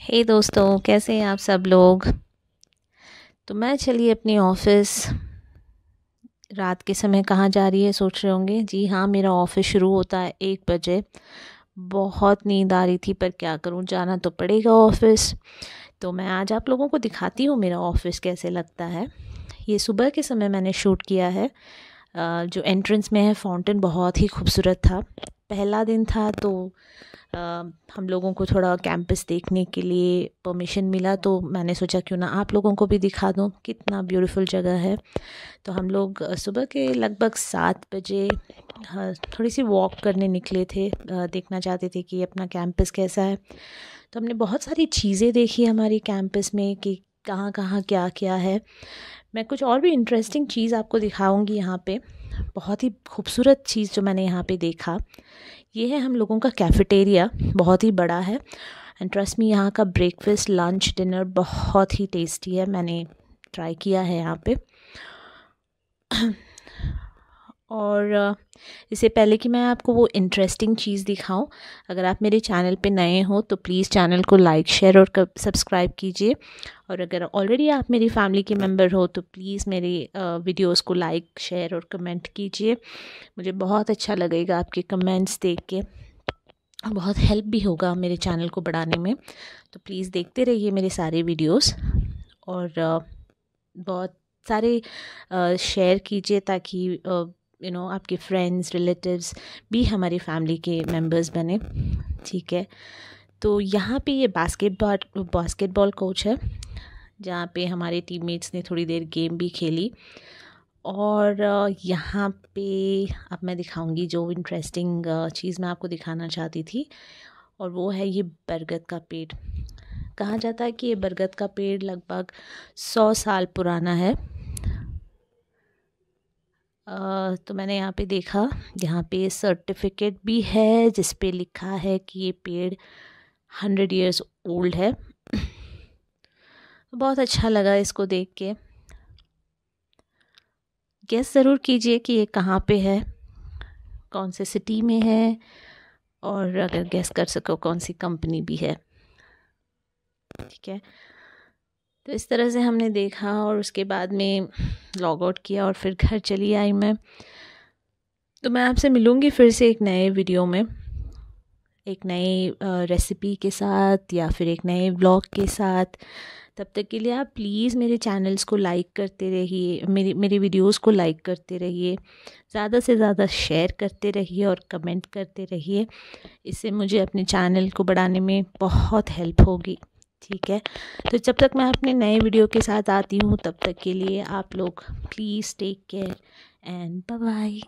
हे hey दोस्तों कैसे हैं आप सब लोग तो मैं चलिए अपनी ऑफिस रात के समय कहाँ जा रही है सोच रहे होंगे जी हाँ मेरा ऑफिस शुरू होता है एक बजे बहुत नींद आ रही थी पर क्या करूँ जाना तो पड़ेगा ऑफिस तो मैं आज आप लोगों को दिखाती हूँ मेरा ऑफिस कैसे लगता है ये सुबह के समय मैंने शूट किया है जो एंट्रेंस में है फाउंटेन बहुत ही खूबसूरत था पहला दिन था तो हम लोगों को थोड़ा कैंपस देखने के लिए परमिशन मिला तो मैंने सोचा क्यों ना आप लोगों को भी दिखा दूँ कितना ब्यूटीफुल जगह है तो हम लोग सुबह के लगभग सात बजे थोड़ी सी वॉक करने निकले थे देखना चाहते थे कि अपना कैंपस कैसा है तो हमने बहुत सारी चीज़ें देखी हमारी कैंपस में कि कहाँ कहाँ क्या क्या है मैं कुछ और भी इंटरेस्टिंग चीज़ आपको दिखाऊंगी यहाँ पे बहुत ही खूबसूरत चीज़ जो मैंने यहाँ पे देखा ये है हम लोगों का कैफेटेरिया बहुत ही बड़ा है एंड ट्रस्ट मी यहाँ का ब्रेकफास्ट लंच डिनर बहुत ही टेस्टी है मैंने ट्राई किया है यहाँ पे और इससे पहले कि मैं आपको वो इंटरेस्टिंग चीज़ दिखाऊं अगर आप मेरे चैनल पे नए हो तो प्लीज़ चैनल को लाइक शेयर और सब्सक्राइब कीजिए और अगर ऑलरेडी आप मेरी फैमिली के मेंबर हो तो प्लीज़ मेरे वीडियोस को लाइक शेयर और कमेंट कीजिए मुझे बहुत अच्छा लगेगा आपके कमेंट्स देख के बहुत हेल्प भी होगा मेरे चैनल को बढ़ाने में तो प्लीज़ देखते रहिए मेरे सारे वीडियोज़ और बहुत सारे शेयर कीजिए ताकि यू नो आपके फ्रेंड्स रिलेटिव्स भी हमारी फैमिली के मेंबर्स बने ठीक है तो यहाँ पे ये बास्केटबॉल बास्केटबॉल कोच है जहाँ पे हमारे टीममेट्स ने थोड़ी देर गेम भी खेली और यहाँ पे अब मैं दिखाऊंगी जो इंटरेस्टिंग चीज़ मैं आपको दिखाना चाहती थी और वो है ये बरगद का पेड़ कहा जाता है कि ये बरगद का पेड़ लगभग सौ साल पुराना है तो मैंने यहाँ पे देखा यहाँ पे सर्टिफिकेट भी है जिस पे लिखा है कि ये पेड़ हंड्रेड इयर्स ओल्ड है बहुत अच्छा लगा इसको देख के गेस ज़रूर कीजिए कि ये कहाँ पे है कौन से सिटी में है और अगर गैस कर सको कौन सी कंपनी भी है ठीक है तो इस तरह से हमने देखा और उसके बाद में लॉग आउट किया और फिर घर चली आई मैं तो मैं आपसे मिलूँगी फिर से एक नए वीडियो में एक नई रेसिपी के साथ या फिर एक नए ब्लॉग के साथ तब तक के लिए आप प्लीज़ मेरे चैनल्स को लाइक करते रहिए मेरी मेरी वीडियोस को लाइक करते रहिए ज़्यादा से ज़्यादा शेयर करते रहिए और कमेंट करते रहिए इससे मुझे अपने चैनल को बढ़ाने में बहुत हेल्प होगी ठीक है तो जब तक मैं अपने नए वीडियो के साथ आती हूँ तब तक के लिए आप लोग please take care and bye